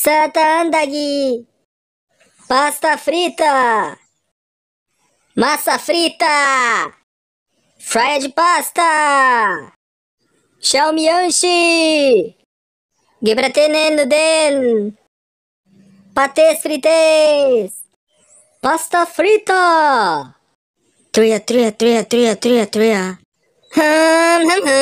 Santa Andagi, pasta frita, massa frita, fraia de pasta, xiaomianchi, Gebratenendo den, patês frites, pasta frita, tria, tria, tria, tria, tria, tria, hum, hum, hum.